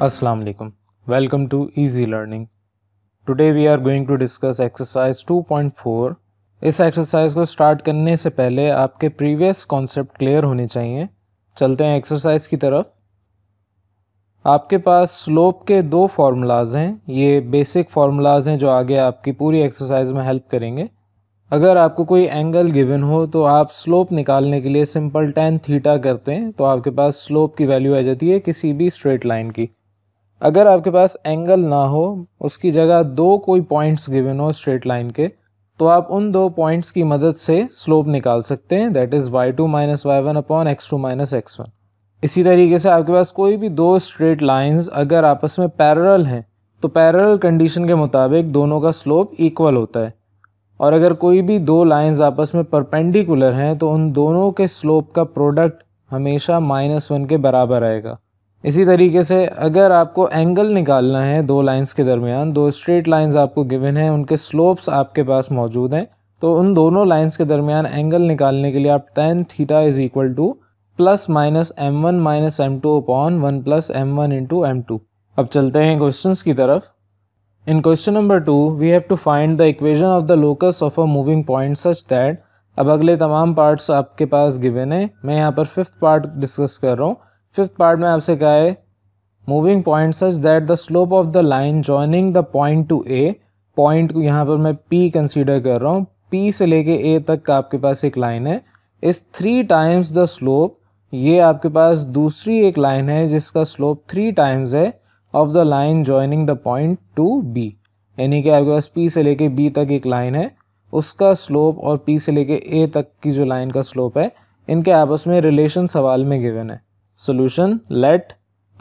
अस्सलाम वालेकुम welcome to easy learning today we are going to discuss exercise 2.4. इस exercise को स्टार्ट करने से पहले आपके प्रीवियस कॉन्सेप्ट क्लियर होने चाहिए चलते हैं एक्सरसाइज की तरफ आपके पास स्लोप के दो फार्मूलाज हैं ये बेसिक फार्मूलाज हैं जो आगे आपकी पूरी एक्सरसाइज में हेल्प करेंगे अगर आपको कोई एंगल गिवन हो तो आप स्लोप निकालने के लिए सिंपल टेन थीटा करते हैं तो आपके पास स्लोप की वैल्यू आ जाती है किसी भी स्ट्रेट लाइन की अगर आपके पास एंगल ना हो उसकी जगह दो कोई पॉइंट्स गिवन हो स्ट्रेट लाइन के तो आप उन दो पॉइंट्स की मदद से स्लोप निकाल सकते हैं that is y two minus y one upon x two minus x one इसी तरीके से आपके पास कोई भी दो स्ट्रेट लाइंस अगर आपस में पैरल हैं तो पैरल कंडीशन के मुताबिक दोनों का स्लोप इक्वल होता है और अगर कोई भी दो लाइंस आपस में परपेंडिकुलर हैं तो उन दोनों के स्लोप का प्रोडक्ट हमेशा माइनस वन के बराबर आएगा इसी तरीके से अगर आपको एंगल निकालना है दो लाइंस के दरमियान दो स्ट्रेट लाइंस आपको गिवन है उनके स्लोप्स आपके पास मौजूद हैं तो उन दोनों लाइंस के दरमियान एंगल निकालने के लिए आप tan theta is equal to plus minus m one minus m two upon one plus m one into m two अब चलते हैं क्वेश्चन की तरफ in question number two we have to find the equation of the locus of a moving point such that अब अगले तमाम parts आपके पास given है मैं यहाँ पर फिफ्थ पार्ट डिस्कस कर रहा हूँ फिफ्थ पार्ट में आपसे क्या है moving point such that the slope of the line joining the point to A point यहाँ पर मैं पी कंसिडर कर रहा हूँ पी से लेके ए तक का आपके पास एक लाइन है इस थ्री टाइम्स द स्लोप ये आपके पास दूसरी एक लाइन है जिसका स्लोप थ्री टाइम्स है of the line joining the point to B यानी कि आपके पास पी से लेके बी तक एक लाइन है उसका स्लोप और पी से लेके ए तक की जो लाइन का स्लोप है इनके आपस में रिलेशन सवाल में गिवन है solution let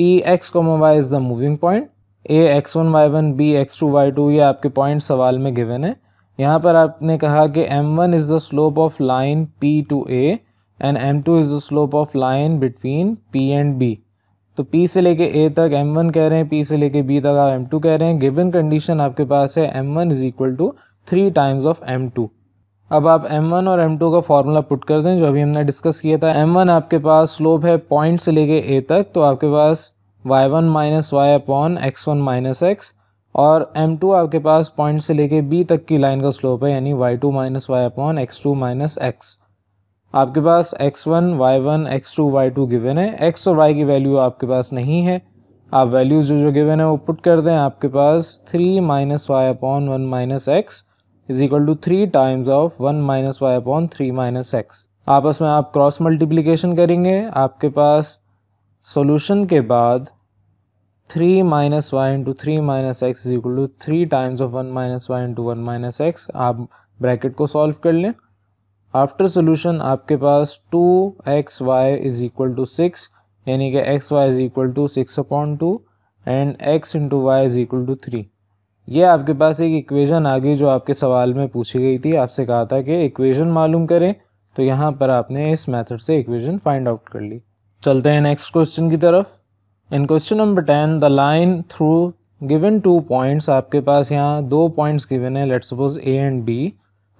p x comma y is the moving point a x1 y1 b x2 y2 ये आपके पॉइंट सवाल में गिवन है यहाँ पर आपने कहा कि m1 is the slope of line p to a and m2 is the slope of line between p and b तो p से लेके a तक m1 कह रहे हैं p से लेके b तक आप m2 कह रहे हैं गिवन कंडीशन आपके पास है m1 one is equal to three times of m2 अब आप m1 और m2 का फार्मूला पुट कर दें जो अभी हमने डिस्कस किया था m1 आपके पास स्लोप है पॉइंट से लेके ए तक तो आपके पास y1 one minus y upon x one minus x और m2 आपके पास पॉइंट से लेके b तक की लाइन का स्लोप है यानी y2 two minus y upon x two minus x आपके पास x1, y1, x2, y2 given है x और y की वैल्यू आपके पास नहीं है आप वैल्यूज़ जो जो गिवन है वो पुट कर दें आपके पास three minus y upon one minus x is equal to three times of one minus y upon three minus x आपस में आप क्रॉस मल्टीप्लिकेशन करेंगे आपके पास सॉल्यूशन के बाद three minus y into three minus x is equal to three times of one minus y into one minus x आप bracket को solve कर लें आफ्टर सोल्यूशन आपके पास two x y is equal to six यानी कि x y is equal to six upon two and x into y is equal to three ये आपके पास एक इक्वेशन आ गई जो आपके सवाल में पूछी गई थी आपसे कहा था कि इक्वेशन मालूम करें तो यहाँ पर आपने इस मेथड से इक्वेशन फाइंड आउट कर ली चलते हैं नेक्स्ट क्वेश्चन की तरफ in question number ten the line through given two points आपके पास यहाँ दो पॉइंट्स गिवन है let suppose A and B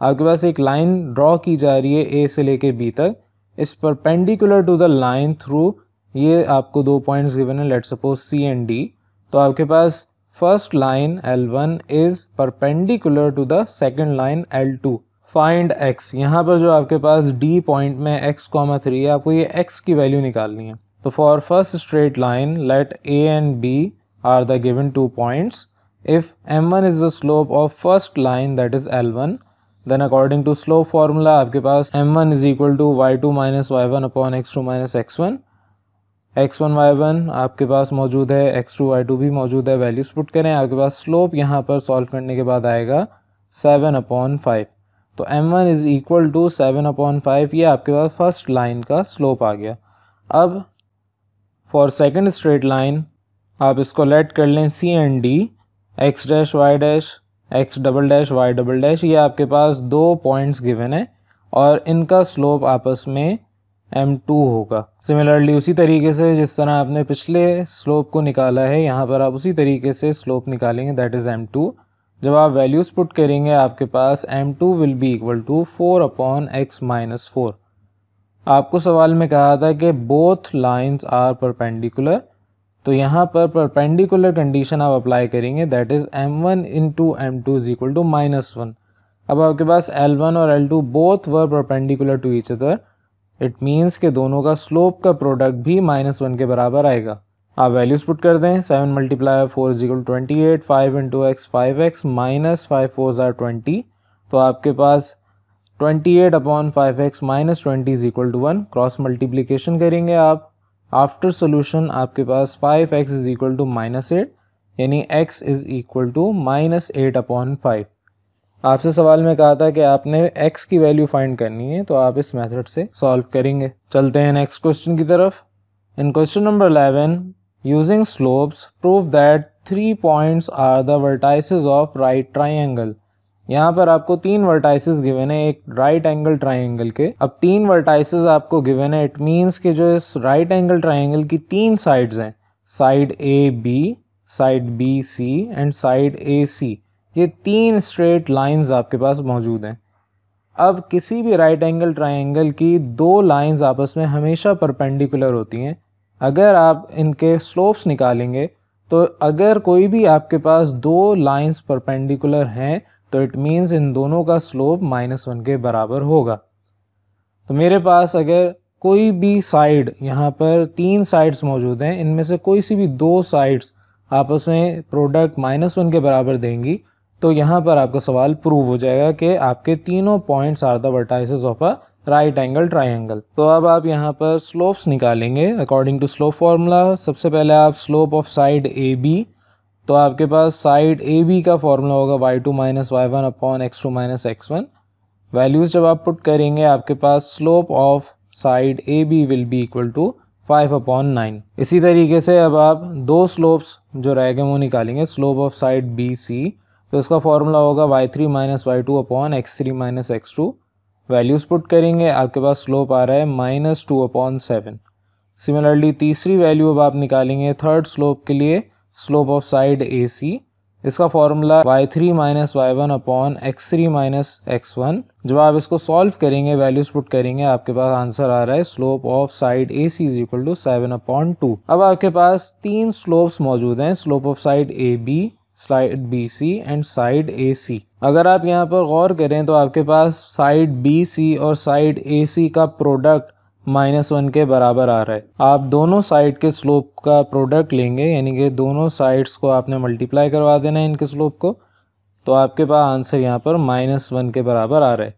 आपके पास एक लाइन ड्रॉ की जा रही है ए से लेके बी तक इस पर perpendicular to the line through ये आपको दो पॉइंट्स गिवन है let suppose C and D तो आपके पास first line L1 is perpendicular to the second line L2. Find x यहाँ पर जो आपके पास डी पॉइंट में एक्स कॉमा थ्री है आपको ये एक्स की वैल्यू निकालनी है तो for first straight line let A and B are the given two points if m one is the slope of first line that is L one then according to slope formula आपके पास m one is equal to y two minus y one upon x two minus x one x one y one आपके पास मौजूद है x to y to भी मौजूद है values put करें आपके पास स्लोप यहाँ पर सॉल्व करने के बाद आएगा सेवन अपॉन फाइव तो m one is equal to seven upon five ये आपके पास फर्स्ट लाइन का स्लोप आ गया अब फॉर सेकेंड स्ट्रेट लाइन आप इसको लेट कर लें C and D x dash y dash x double dash y double dash ये आपके पास दो पॉइंट्स गिवन है और इनका स्लोप आपस में एम टू होगा सिमिलरली उसी तरीके से जिस तरह आपने पिछले स्लोप को निकाला है यहाँ पर आप उसी तरीके से स्लोप निकालेंगे दैट इज़ एम टू जब आप वैल्यूज़ पुट करेंगे आपके पास m two will be equal to four upon x minus four आपको सवाल में कहा था कि बोथ लाइन्स आर परपेंडिकुलर तो यहाँ पर परपेंडिकुलर कंडीशन आप अप्लाई करेंगे that is m one into m two is equal to minus one अब आपके पास एल वन और L two both were perpendicular to each other it means के दोनों का स्लोप का प्रोडक्ट भी माइनस वन के बराबर आएगा आप वैल्यूज़ पुट कर दें seven multiply four equal twenty eight five into x five x minus five four are twenty तो आपके पास twenty eight upon five x minus twenty is equal to one cross multiplication करेंगे आप after solution आपके पास five x is equal to minus eight यानी x is equal to minus eight upon five आपसे सवाल में कहा था कि आपने x की वैल्यू फाइंड करनी है तो आप इस मेथड से सॉल्व करेंगे चलते हैं नेक्स्ट क्वेश्चन की तरफ in question number 11, using slopes prove that three points are the vertices of right triangle यहाँ पर आपको तीन वर्टाइसिस गिवन है एक राइट एंगल ट्राइंगल के अब तीन वर्टाइसिस आपको गिवन है इट मीन्स के जो इस राइट एंगल ट्राइंगल की तीन साइड्स हैं side A B side B C and side A C ये तीन स्ट्रेट लाइंस आपके पास मौजूद हैं अब किसी भी राइट एंगल ट्रायंगल की दो लाइंस आपस में हमेशा परपेंडिकुलर होती हैं अगर आप इनके स्लोप्स निकालेंगे तो अगर कोई भी आपके पास दो लाइंस परपेंडिकुलर हैं तो इट मींस इन दोनों का स्लोप माइनस वन के बराबर होगा तो मेरे पास अगर कोई भी साइड यहाँ पर तीन साइड्स मौजूद हैं इनमें से कोई सी भी दो साइड्स आपस में प्रोडक्ट माइनस वन के बराबर देंगी तो यहाँ पर आपका सवाल प्रूव हो जाएगा कि आपके तीनों points are the vertices of a right angle triangle तो अब आप यहाँ पर स्लोप्स निकालेंगे अकॉर्डिंग टू स्लोप फार्मूला सबसे पहले आप slope of side A B तो आपके पास साइड ए बी का फॉर्मूला होगा y two minus y one upon x two minus x one values जब आप पुट करेंगे आपके पास slope of side A B will be equal to five upon nine इसी तरीके से अब आप दो स्लोप्स जो रहेंगे वो निकालेंगे slope of side B C तो इसका फॉर्मूला होगा y three minus y two upon x three minus x two values put करेंगे आपके पास स्लोप आ रहा है minus two upon seven similarly तीसरी वैल्यू अब आप निकालेंगे थर्ड स्लोप के लिए slope of side A C इसका formula y three minus y one upon x three minus x one जब आप इसको सॉल्व करेंगे वैल्यूज पुट करेंगे आपके पास आंसर आ रहा है slope of side A C is equal to seven upon two अब आपके पास तीन स्लोप्स मौजूद हैं slope of side A B side B C and side A C अगर आप यहाँ पर गौर करें तो आपके पास साइड बी सी और साइड ए सी का प्रोडक्ट माइनस वन के बराबर आ रहा है आप दोनों साइड के स्लोप का प्रोडक्ट लेंगे यानी कि दोनों साइड्स को आपने मल्टीप्लाई करवा देना है इनके स्लोप को तो आपके पास आंसर यहाँ पर माइनस वन के बराबर आ रहा है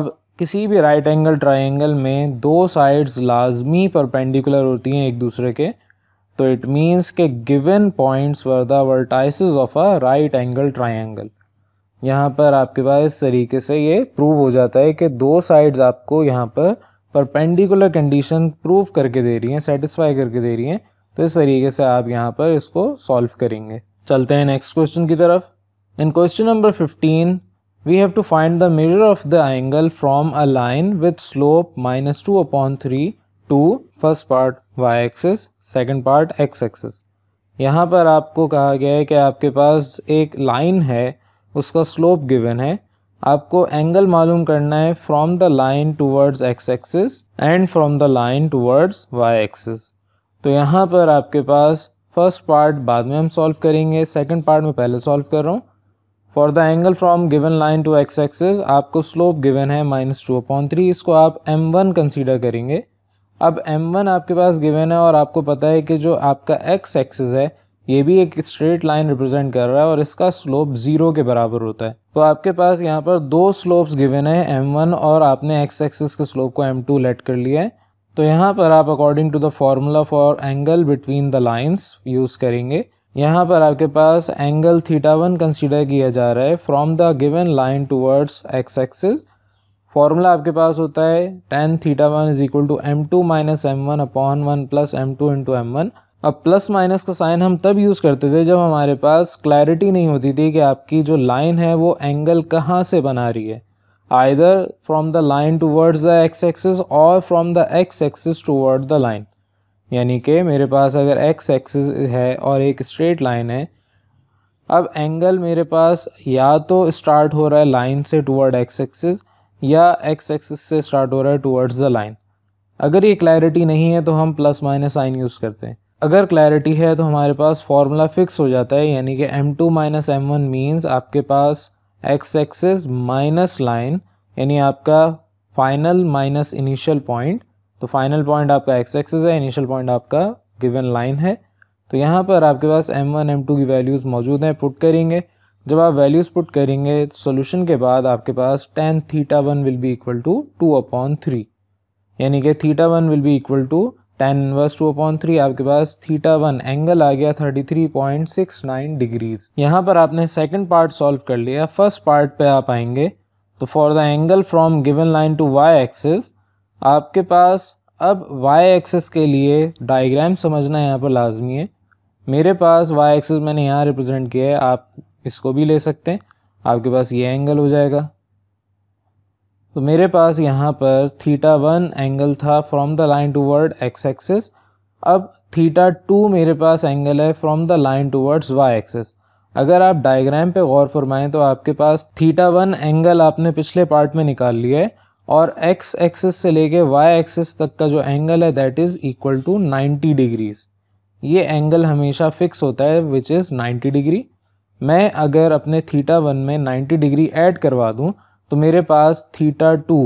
अब किसी भी राइट एंगल ट्राइंगल में दो साइड्स लाजमी परपेंडिकुलर होती हैं एक दूसरे के तो इट मीन्स के given points were the vertices of a right angle triangle यहाँ पर आपके पास इस तरीके से ये प्रूव हो जाता है कि दो साइड्स आपको यहाँ पर परपेंडिकुलर कंडीशन प्रूव करके दे रही हैं सेटिस्फाई करके दे रही हैं तो इस तरीके से आप यहाँ पर इसको सॉल्व करेंगे चलते हैं नेक्स्ट क्वेश्चन की तरफ in question number fifteen we have to find the measure of the angle from a line with slope minus two upon three to first part y axis second part x axis यहाँ पर आपको कहा गया है कि आपके पास एक लाइन है उसका स्लोप गिवन है आपको एंगल मालूम करना है from the line towards x axis and from the line towards y axis तो यहाँ पर आपके पास फर्स्ट पार्ट बाद में हम सॉल्व करेंगे सेकंड पार्ट में पहले सॉल्व कर रहा हूँ for the angle from given line to x axis आपको स्लोप गिवन है माइनस टू अपॉन थ्री इसको आप एम वन कंसिडर करेंगे अब m1 आपके पास गिवन है और आपको पता है कि जो आपका एक्स एक्सिस है ये भी एक स्ट्रेट लाइन रिप्रेजेंट कर रहा है और इसका स्लोप ज़ीरो के बराबर होता है तो आपके पास यहाँ पर दो स्लोप्स गिवन है m1 और आपने एक्स एक्सिस के स्लोप को m2 लेट कर लिया है तो यहाँ पर आप according to the formula for angle between the lines use करेंगे यहाँ पर आपके पास एंगल थीटा वन कंसिडर किया जा रहा है from the given line towards x axis formula आपके पास होता है tan theta one is equal to m two minus m one upon one plus m two into m one अब plus minus का साइन हम तब यूज़ करते थे जब हमारे पास क्लैरिटी नहीं होती थी कि आपकी जो लाइन है वो एंगल कहाँ से बना रही है either from the line towards the x axis और from the x axis toward the line यानी कि मेरे पास अगर एक्स एक्सिस है और एक स्ट्रेट लाइन है अब एंगल मेरे पास या तो स्टार्ट हो रहा है लाइन से टूवर्ड एक्स एक्सिस या एक्स एक्सिस से स्टार्ट हो रहा है टूवर्ड्स द लाइन अगर ये क्लैरिटी नहीं है तो हम प्लस माइनस साइन यूज़ करते हैं अगर क्लैरिटी है तो हमारे पास फार्मूला फिक्स हो जाता है यानी कि m two minus m one means आपके पास एक्स एक्सेस माइनस लाइन यानी आपका फाइनल माइनस इनिशियल पॉइंट तो फाइनल पॉइंट आपका एक्स एक्सेस है इनिशियल पॉइंट आपका गिवन लाइन है तो यहाँ पर आपके पास एम वन एम टू की वैल्यूज़ मौजूद हैं पुट करेंगे जब आप वैल्यूज़ पुट करेंगे सॉल्यूशन के बाद आपके पास tan theta one will be equal to two upon three यानी कि theta one will be equal to tan inverse two upon three आपके पास थीटा वन एंगल आ गया thirty three point six nine degrees यहाँ पर आपने सेकेंड पार्ट सॉल्व कर लिया फर्स्ट पार्ट पे आप आएंगे तो for the angle from given line to y axis आपके पास अब वाई एक्सेस के लिए डायग्राम समझना यहाँ पर लाजमी है मेरे पास वाई एक्सेस मैंने यहाँ रिप्रेजेंट किया है आप इसको भी ले सकते हैं आपके पास ये एंगल हो जाएगा तो मेरे पास यहाँ पर थीटा वन एंगल था from the line toward x axis अब थीटा टू मेरे पास एंगल है from the line towards y axis अगर आप डायग्राम पे गौर फरमाएं तो आपके पास थीटा वन एंगल आपने पिछले पार्ट में निकाल लिया है और एक्स एक्सेस से लेके वाई एक्सेस तक का जो एंगल है that is equal to ninety degrees ये एंगल हमेशा फिक्स होता है विच इज़ नाइन्टी डिग्री मैं अगर अपने थीटा वन में 90 डिग्री ऐड करवा दूँ तो मेरे पास थीटा टू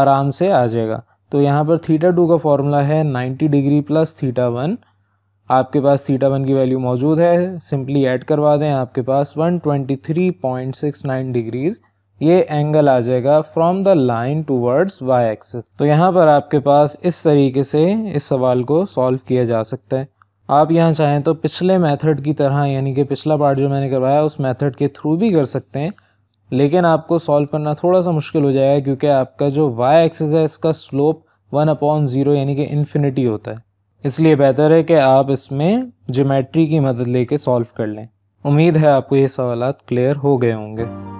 आराम से आ जाएगा तो यहाँ पर थीटा टू का फॉर्मूला है 90 डिग्री प्लस थीटा वन आपके पास थीटा वन की वैल्यू मौजूद है सिंपली ऐड करवा दें आपके पास 123.69 डिग्रीज़ ये एंगल आ जाएगा from the line towards y axis तो यहाँ पर आपके पास इस तरीके से इस सवाल को सॉल्व किया जा सकता है आप यहाँ चाहें तो पिछले मेथड की तरह यानी कि पिछला पार्ट जो मैंने करवाया उस मेथड के थ्रू भी कर सकते हैं लेकिन आपको सॉल्व करना थोड़ा सा मुश्किल हो जाएगा क्योंकि आपका जो वाई एक्सेस है इसका स्लोप वन अपॉन ज़ीरो यानी कि इन्फिनिटी होता है इसलिए बेहतर है कि आप इसमें जोमेट्री की मदद लेके सॉल्व कर लें उम्मीद है आपको ये सवाल क्लियर हो गए होंगे